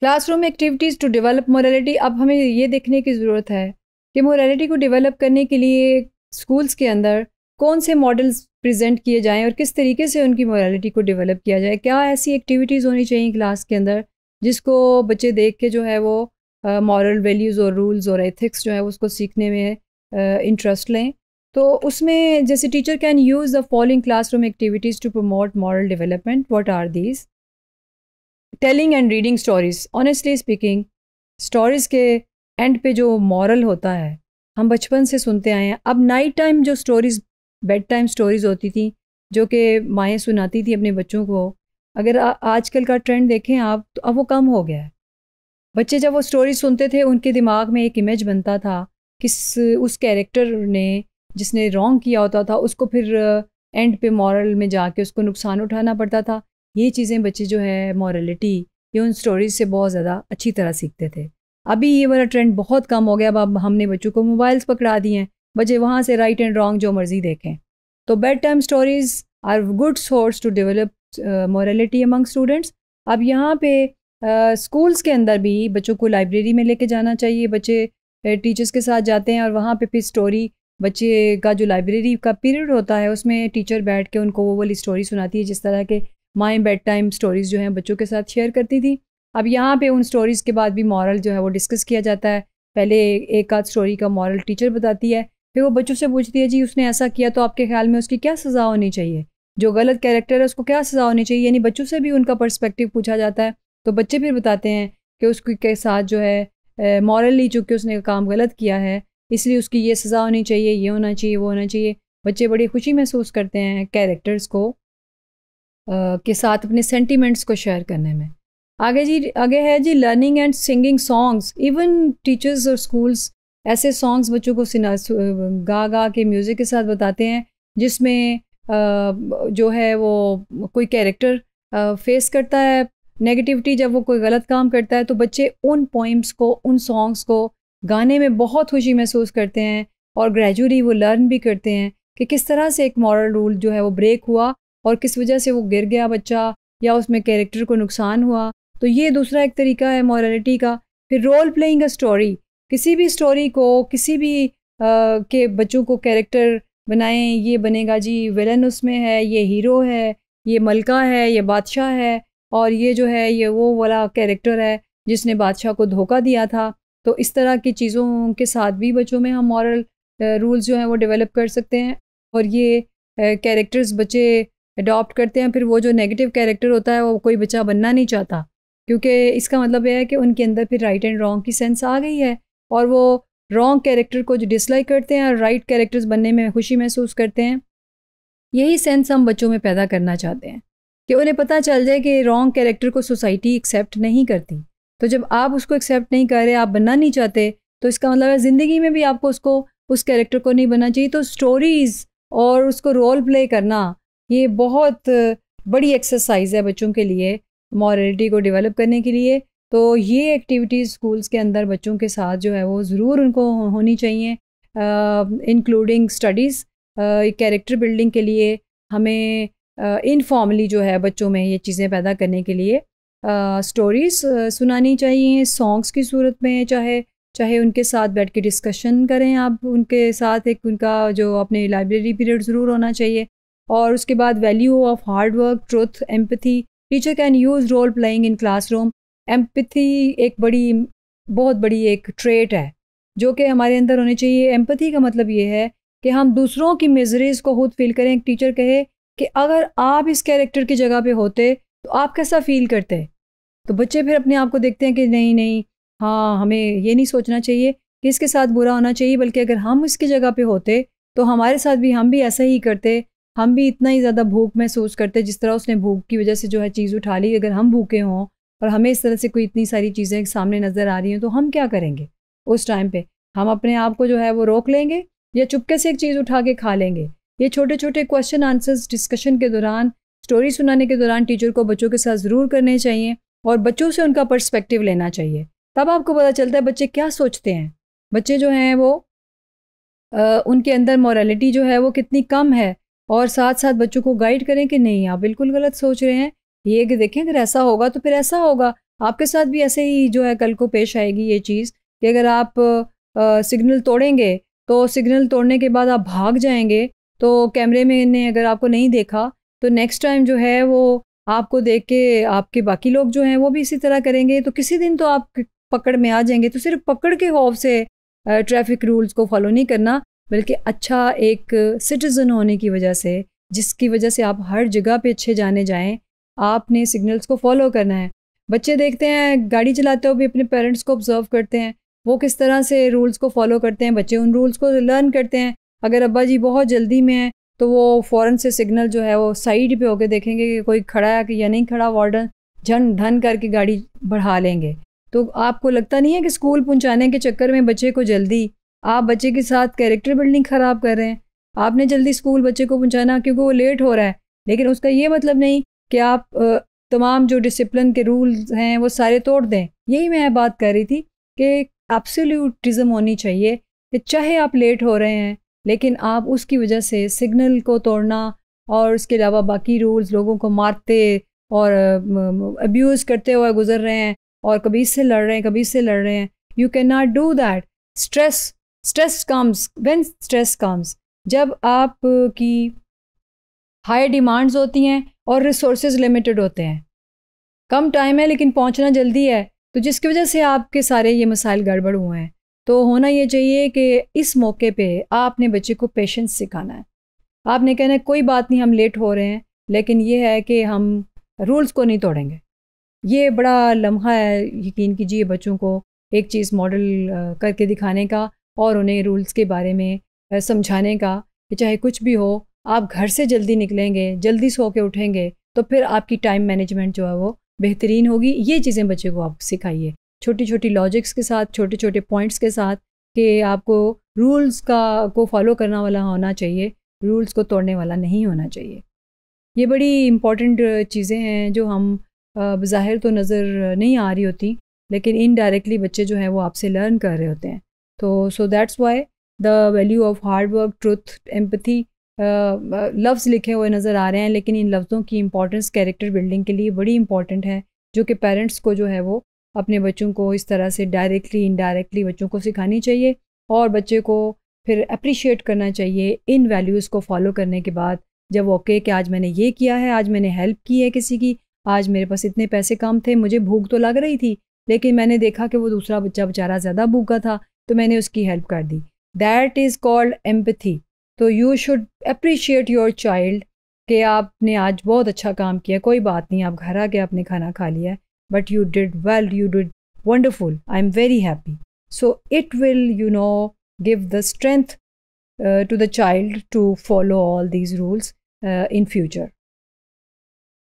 classroom activities to develop morality अब हमें ये देखने की ज़रूरत है कि मोरालिटी को डेवलप करने के लिए स्कूल्स के अंदर कौन से मॉडल्स प्रेजेंट किए जाएं और किस तरीके से उनकी मोरालिटी को डेवलप किया जाए क्या ऐसी एक्टिविटीज़ होनी चाहिए क्लास के अंदर जिसको बच्चे देख के जो है वो मॉरल वैल्यूज़ और रूल्स और एथिक्स जो है उसको सीखने में इंटरेस्ट लें तो उसमें जैसे teacher can use the following classroom activities to promote moral development what are these telling and reading stories honestly speaking stories के एंड पे जो मॉरल होता है हम बचपन से सुनते आए हैं अब नाइट टाइम जो स्टोरीज बेड टाइम स्टोरीज होती थी जो कि माएँ सुनाती थी अपने बच्चों को अगर आजकल का ट्रेंड देखें आप तो अब वो कम हो गया है बच्चे जब वो स्टोरी सुनते थे उनके दिमाग में एक इमेज बनता था किस उस कैरेक्टर ने जिसने रॉन्ग किया होता था उसको फिर एंड पे मॉरल में जाके उसको नुकसान उठाना पड़ता था ये चीज़ें बच्चे जो है मॉरलिटी ये उन स्टोरीज से बहुत ज़्यादा अच्छी तरह सीखते थे अभी ये वाला ट्रेंड बहुत कम हो गया अब हमने बच्चों को मोबाइल्स पकड़ा दिए हैं बच्चे वहाँ से राइट एंड रॉन्ग जो मर्जी देखें तो bedtime stories are good source to develop morality among students अब यहाँ पे स्कूल्स uh, के अंदर भी बच्चों को लाइब्रेरी में लेके जाना चाहिए बच्चे टीचर्स uh, के साथ जाते हैं और वहाँ पे फिर स्टोरी बच्चे का जो लाइब्रेरी का पीरियड होता है उसमें टीचर बैठ के उनको वो वाली स्टोरी सुनाती है जिस तरह के माएँ बेड टाइम स्टोरीज़ जो हैं बच्चों के साथ शेयर करती थी अब यहाँ पे उन स्टोरीज़ के बाद भी मॉरल जो है वो डिस्कस किया जाता है पहले एक आध स्टोरी का मॉरल टीचर बताती है फिर वो बच्चों से पूछती है जी उसने ऐसा किया तो आपके ख्याल में उसकी क्या सज़ा होनी चाहिए जो गलत कैरेक्टर है उसको क्या सज़ा होनी चाहिए यानी बच्चों से भी उनका पर्सपेक्टिव पूछा जाता है तो बच्चे फिर बताते हैं कि उसके साथ जो है मॉरली चूँकि उसने काम गलत किया है इसलिए उसकी ये सज़ा होनी चाहिए ये होना चाहिए वो होना चाहिए बच्चे बड़ी खुशी महसूस करते हैं कैरेक्टर्स को के साथ अपने सेंटीमेंट्स को शेयर करने में आगे जी आगे है जी learning and singing songs even teachers और स्कूल्स ऐसे सॉन्ग्स बच्चों को सुना गा गा के म्यूज़िक के साथ बताते हैं जिसमें जो है वो कोई कैरेक्टर फेस करता है नेगेटिविटी जब वो कोई गलत काम करता है तो बच्चे उन पोइम्स को उन सॉन्ग्स को गाने में बहुत खुशी महसूस करते हैं और ग्रेजुअली वो लर्न भी करते हैं कि किस तरह से एक मॉरल रूल जो है वो ब्रेक हुआ और किस वजह से वो गिर गया बच्चा या उसमें कैरेक्टर को नुकसान हुआ तो ये दूसरा एक तरीका है मॉरलिटी का फिर रोल प्लेइंग अ स्टोरी किसी भी स्टोरी को किसी भी आ, के बच्चों को कैरेक्टर बनाएं ये बनेगा जी विलन उसमें है ये हीरो है ये मलका है ये बादशाह है और ये जो है ये वो वाला कैरेक्टर है जिसने बादशाह को धोखा दिया था तो इस तरह की चीज़ों के साथ भी बच्चों में हम मॉरल रूल्स जो हैं वो डेवलप कर सकते हैं और ये कैरेक्टर्स बच्चे अडॉप्ट करते हैं फिर वो जो नेगेटिव कैरेक्टर होता है वो कोई बच्चा बनना नहीं चाहता क्योंकि इसका मतलब यह है कि उनके अंदर फिर राइट एंड रॉन्ग की सेंस आ गई है और वो रॉन्ग कैरेक्टर को जो डिसलाइक करते हैं और राइट कैरेक्टर्स बनने में खुशी महसूस करते हैं यही सेंस हम बच्चों में पैदा करना चाहते हैं कि उन्हें पता चल जाए कि रॉन्ग कैरेक्टर को सोसाइटी एक्सेप्ट नहीं करती तो जब आप उसको एक्सेप्ट नहीं कर रहे आप बनना नहीं चाहते तो इसका मतलब है ज़िंदगी में भी आपको उसको उस कैरेक्टर को नहीं बनना चाहिए तो स्टोरीज़ और उसको रोल प्ले करना ये बहुत बड़ी एक्सरसाइज है बच्चों के लिए मॉरलिटी को डेवलप करने के लिए तो ये एक्टिविटीज़ स्कूल्स के अंदर बच्चों के साथ जो है वो ज़रूर उनको होनी चाहिए इंक्लूडिंग स्टडीज़ कैरेक्टर बिल्डिंग के लिए हमें इनफॉर्मली uh, जो है बच्चों में ये चीज़ें पैदा करने के लिए स्टोरीज uh, uh, सुनानी चाहिए सॉन्ग्स की सूरत में चाहे चाहे उनके साथ बैठ के डिस्कशन करें आप उनके साथ एक उनका जो अपने लाइब्रेरी पीरियड ज़रूर होना चाहिए और उसके बाद value of hard work truth empathy teacher can use role playing in classroom empathy एक बड़ी बहुत बड़ी एक ट्रेट है जो कि हमारे अंदर होनी चाहिए एम्पथी का मतलब ये है कि हम दूसरों की मेजरीज को खुद फील करें टीचर कहे कि अगर आप इस कैरेक्टर की जगह पे होते तो आप कैसा फील करते तो बच्चे फिर अपने आप को देखते हैं कि नहीं नहीं हाँ हमें ये नहीं सोचना चाहिए कि इसके साथ बुरा होना चाहिए बल्कि अगर हम इसकी जगह पे होते तो हमारे साथ भी हम भी ऐसा ही करते हम भी इतना ही ज़्यादा भूख महसूस करते हैं जिस तरह उसने भूख की वजह से जो है चीज़ उठा ली अगर हम भूखे हों और हमें इस तरह से कोई इतनी सारी चीज़ें सामने नज़र आ रही हैं तो हम क्या करेंगे उस टाइम पर हम अपने आप को जो है वो रोक लेंगे या चुपके से एक चीज़ उठा के खा लेंगे ये छोटे छोटे क्वेश्चन आंसर्स डिस्कशन के दौरान स्टोरी सुनाने के दौरान टीचर को बच्चों के साथ ज़रूर करने चाहिए और बच्चों से उनका पर्सपेक्टिव लेना चाहिए तब आपको पता चलता है बच्चे क्या सोचते हैं बच्चे जो हैं वो आ, उनके अंदर मॉरलिटी जो है वो कितनी कम है और साथ साथ बच्चों को गाइड करें कि नहीं आप बिल्कुल गलत सोच रहे हैं ये कि देखें अगर ऐसा होगा तो फिर ऐसा होगा आपके साथ भी ऐसे ही जो है कल को पेश आएगी ये चीज़ कि अगर आप सिग्नल तोड़ेंगे तो सिग्नल तोड़ने के बाद आप भाग जाएंगे तो कैमरे में ने अगर आपको नहीं देखा तो नेक्स्ट टाइम जो है वो आपको देख के आपके बाकी लोग जो हैं वो भी इसी तरह करेंगे तो किसी दिन तो आप पकड़ में आ जाएंगे तो सिर्फ पकड़ के खौफ से ट्रैफिक रूल्स को फॉलो नहीं करना बल्कि अच्छा एक सिटीज़न होने की वजह से जिसकी वजह से आप हर जगह पे अच्छे जाने जाएं आपने सिग्नल्स को फॉलो करना है बच्चे देखते हैं गाड़ी चलाते हुए भी अपने पेरेंट्स को ऑब्जर्व करते हैं वो किस तरह से रूल्स को फॉलो करते हैं बच्चे उन रूल्स को लर्न करते हैं अगर अब्बा जी बहुत जल्दी में हैं तो वो फ़ौरन से सिग्नल जो है वो साइड पर होकर देखेंगे कि कोई खड़ा है कि या नहीं खड़ा वार्डन झन ढन करके गाड़ी बढ़ा लेंगे तो आपको लगता नहीं है कि स्कूल पहुँचाने के चक्कर में बच्चे को जल्दी आप बच्चे के साथ कैरेक्टर बिल्डिंग ख़राब कर रहे हैं आपने जल्दी स्कूल बच्चे को पहुँचाना क्योंकि वो लेट हो रहा है लेकिन उसका ये मतलब नहीं कि आप तमाम जो डिसिप्लिन के रूल्स हैं वो सारे तोड़ दें यही मैं बात कर रही थी कि एब्सोल्यूटिज़म होनी चाहिए कि चाहे आप लेट हो रहे हैं लेकिन आप उसकी वजह से सिग्नल को तोड़ना और उसके अलावा बाकी रूल्स लोगों को मारते और अब्यूज़ करते हुए गुजर रहे हैं और कभी इससे लड़ रहे हैं कभी इससे लड़ रहे हैं you can not do that stress stress comes when stress comes जब आपकी हाई डिमांड्स होती हैं और रिसोर्सेज लिमिटेड होते हैं कम टाइम है लेकिन पहुंचना जल्दी है तो जिसकी वजह से आपके सारे ये मसाइल गड़बड़ हुए हैं तो होना ये चाहिए कि इस मौके पे आपने बच्चे को पेशेंस सिखाना है आपने कहना है कोई बात नहीं हम लेट हो रहे हैं लेकिन ये है कि हम रूल्स को नहीं तोड़ेंगे ये बड़ा लम्हा है यकीन कीजिए बच्चों को एक चीज़ मॉडल करके दिखाने का और उन्हें रूल्स के बारे में समझाने का कि चाहे कुछ भी हो आप घर से जल्दी निकलेंगे जल्दी सो के उठेंगे तो फिर आपकी टाइम मैनेजमेंट जो है वो बेहतरीन होगी ये चीज़ें बच्चे को आप सिखाइए छोटी छोटी लॉजिक्स के साथ छोटे छोटे पॉइंट्स के साथ कि आपको रूल्स का को फॉलो करना वाला होना चाहिए रूल्स को तोड़ने वाला नहीं होना चाहिए ये बड़ी इम्पॉर्टेंट चीज़ें हैं जो हम बाहिर तो नज़र नहीं आ रही होती लेकिन इनडायरेक्टली बच्चे जो हैं वो आपसे लर्न कर रहे होते हैं तो so that's why the value of hard work truth empathy लफ्ज़ लिखे हुए नज़र आ रहे हैं लेकिन इन लफ्ज़ों की इंपॉर्टेंस कैरेक्टर बिल्डिंग के लिए बड़ी इंपॉर्टेंट है जो कि पेरेंट्स को जो है वो अपने बच्चों को इस तरह से डायरेक्टली इनडायरेक्टली बच्चों को सिखानी चाहिए और बच्चे को फिर अप्रिशिएट करना चाहिए इन वैल्यूज़ को फॉलो करने के बाद जब ओके कि आज मैंने ये किया है आज मैंने हेल्प की है किसी की आज मेरे पास इतने पैसे कम थे मुझे भूख तो लग रही थी लेकिन मैंने देखा कि वो दूसरा बच्चा बेचारा ज़्यादा भूखा था तो मैंने उसकी हेल्प कर दी दैट इज़ कॉल्ड एम्पथी तो you should appreciate your child कि आपने आज बहुत अच्छा काम किया कोई बात नहीं आप घर आ गए आपने खाना खा लिया है but you did well you did wonderful I am very happy so it will you know give the strength to the child to follow all these rules in future